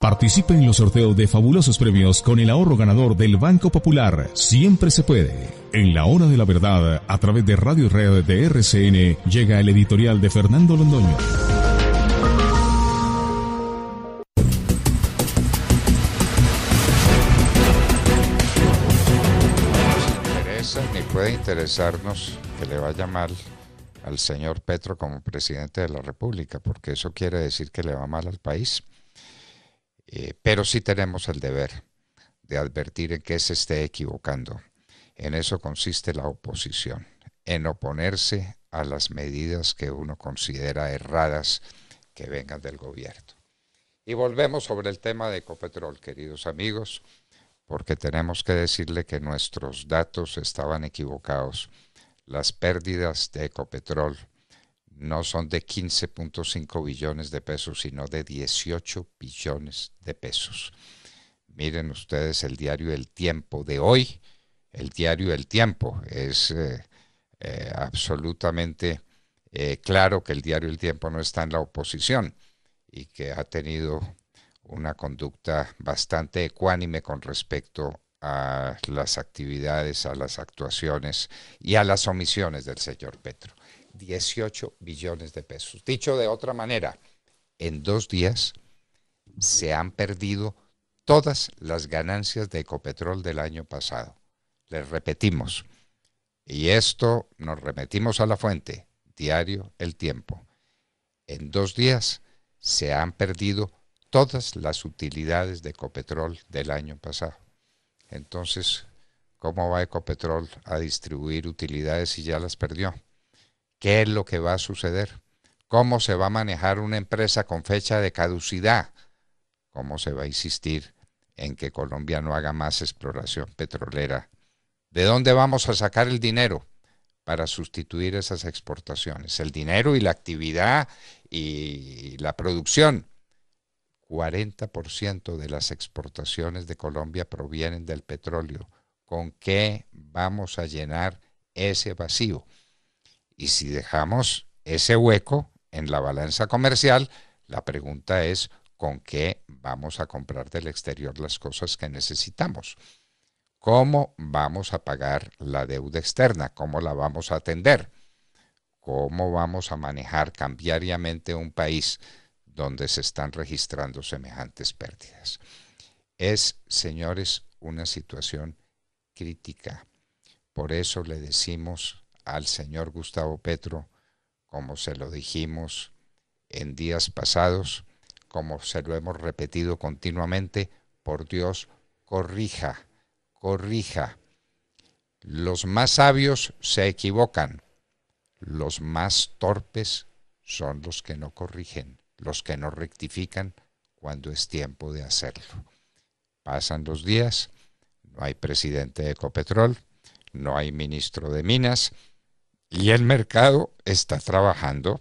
Participe en los sorteos de fabulosos premios con el ahorro ganador del Banco Popular. Siempre se puede. En la hora de la verdad, a través de Radio Red de RCN, llega el editorial de Fernando Londoño. Nos interesa, ni puede interesarnos que le vaya mal al señor Petro como presidente de la República, porque eso quiere decir que le va mal al país. Eh, pero sí tenemos el deber de advertir en que se esté equivocando. En eso consiste la oposición, en oponerse a las medidas que uno considera erradas que vengan del gobierno. Y volvemos sobre el tema de Ecopetrol, queridos amigos, porque tenemos que decirle que nuestros datos estaban equivocados. Las pérdidas de Ecopetrol no son de 15.5 billones de pesos, sino de 18 billones de pesos. Miren ustedes el diario El Tiempo de hoy. El diario El Tiempo es eh, eh, absolutamente eh, claro que el diario El Tiempo no está en la oposición y que ha tenido una conducta bastante ecuánime con respecto a las actividades, a las actuaciones y a las omisiones del señor Petro. 18 billones de pesos. Dicho de otra manera, en dos días se han perdido todas las ganancias de Ecopetrol del año pasado. Les repetimos, y esto nos remetimos a la fuente, diario El Tiempo. En dos días se han perdido todas las utilidades de Ecopetrol del año pasado. Entonces, ¿cómo va Ecopetrol a distribuir utilidades si ya las perdió? qué es lo que va a suceder, cómo se va a manejar una empresa con fecha de caducidad, cómo se va a insistir en que Colombia no haga más exploración petrolera, de dónde vamos a sacar el dinero para sustituir esas exportaciones, el dinero y la actividad y la producción. 40% de las exportaciones de Colombia provienen del petróleo. ¿Con qué vamos a llenar ese vacío? Y si dejamos ese hueco en la balanza comercial, la pregunta es con qué vamos a comprar del exterior las cosas que necesitamos. ¿Cómo vamos a pagar la deuda externa? ¿Cómo la vamos a atender? ¿Cómo vamos a manejar cambiariamente un país donde se están registrando semejantes pérdidas? Es, señores, una situación crítica. Por eso le decimos al señor Gustavo Petro, como se lo dijimos en días pasados, como se lo hemos repetido continuamente, por Dios, corrija, corrija. Los más sabios se equivocan, los más torpes son los que no corrigen, los que no rectifican cuando es tiempo de hacerlo. Pasan los días, no hay presidente de Ecopetrol, no hay ministro de Minas, y el mercado está trabajando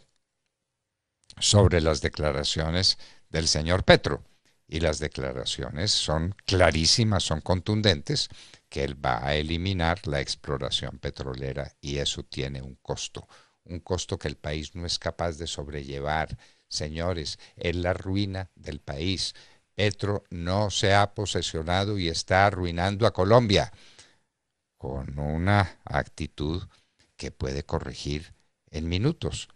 sobre las declaraciones del señor Petro. Y las declaraciones son clarísimas, son contundentes, que él va a eliminar la exploración petrolera y eso tiene un costo, un costo que el país no es capaz de sobrellevar. Señores, es la ruina del país. Petro no se ha posesionado y está arruinando a Colombia con una actitud que puede corregir en minutos.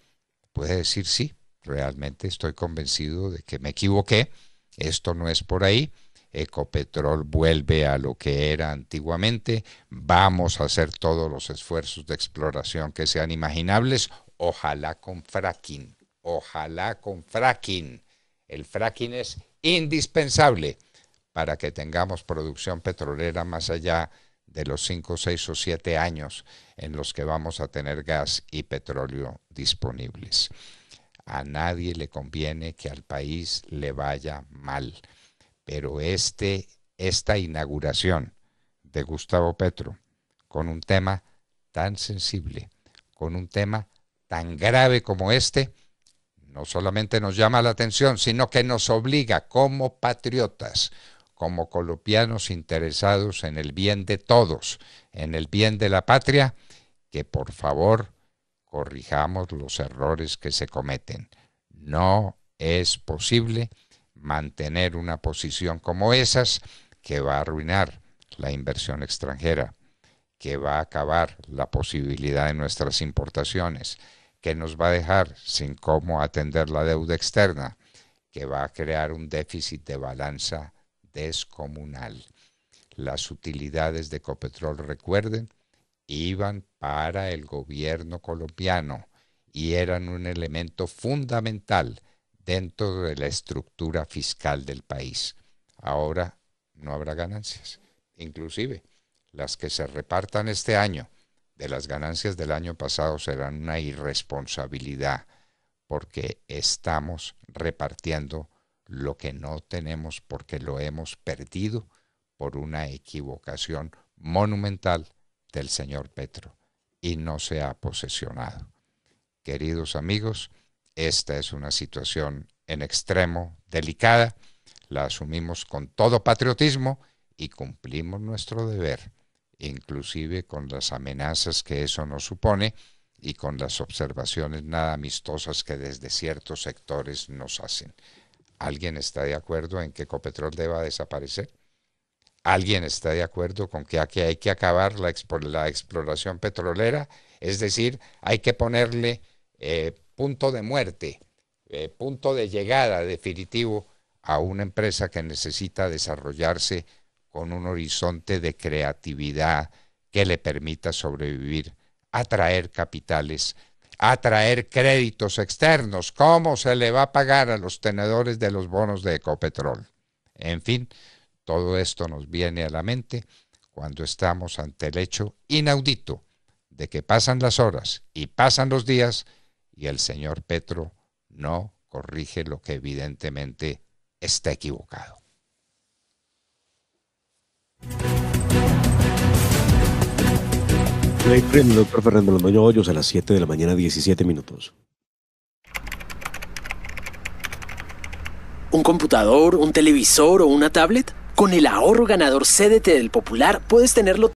Puede decir, sí, realmente estoy convencido de que me equivoqué, esto no es por ahí, Ecopetrol vuelve a lo que era antiguamente, vamos a hacer todos los esfuerzos de exploración que sean imaginables, ojalá con fracking, ojalá con fracking. El fracking es indispensable para que tengamos producción petrolera más allá de de los cinco, seis o siete años en los que vamos a tener gas y petróleo disponibles. A nadie le conviene que al país le vaya mal, pero este, esta inauguración de Gustavo Petro con un tema tan sensible, con un tema tan grave como este, no solamente nos llama la atención, sino que nos obliga como patriotas, como colombianos interesados en el bien de todos, en el bien de la patria, que por favor corrijamos los errores que se cometen. No es posible mantener una posición como esas que va a arruinar la inversión extranjera, que va a acabar la posibilidad de nuestras importaciones, que nos va a dejar sin cómo atender la deuda externa, que va a crear un déficit de balanza descomunal. Las utilidades de copetrol recuerden, iban para el gobierno colombiano y eran un elemento fundamental dentro de la estructura fiscal del país. Ahora no habrá ganancias. Inclusive, las que se repartan este año de las ganancias del año pasado serán una irresponsabilidad porque estamos repartiendo lo que no tenemos porque lo hemos perdido por una equivocación monumental del señor Petro y no se ha posesionado. Queridos amigos, esta es una situación en extremo delicada, la asumimos con todo patriotismo y cumplimos nuestro deber, inclusive con las amenazas que eso nos supone y con las observaciones nada amistosas que desde ciertos sectores nos hacen. ¿Alguien está de acuerdo en que Ecopetrol deba desaparecer? ¿Alguien está de acuerdo con que aquí hay que acabar la, exploración petrolera? Es decir, hay que ponerle eh, punto de muerte, eh, punto de llegada definitivo a una empresa que necesita desarrollarse con un horizonte de creatividad que le permita sobrevivir, atraer capitales, atraer créditos externos. ¿Cómo se le va a pagar a los tenedores de los bonos de Ecopetrol? En fin, todo esto nos viene a la mente cuando estamos ante el hecho inaudito de que pasan las horas y pasan los días y el señor Petro no corrige lo que evidentemente está equivocado. Play el doctor Fernando Londoño Hoyos a las 7 de la mañana, 17 minutos. ¿Un computador, un televisor o una tablet? Con el ahorro ganador CDT del Popular puedes tenerlo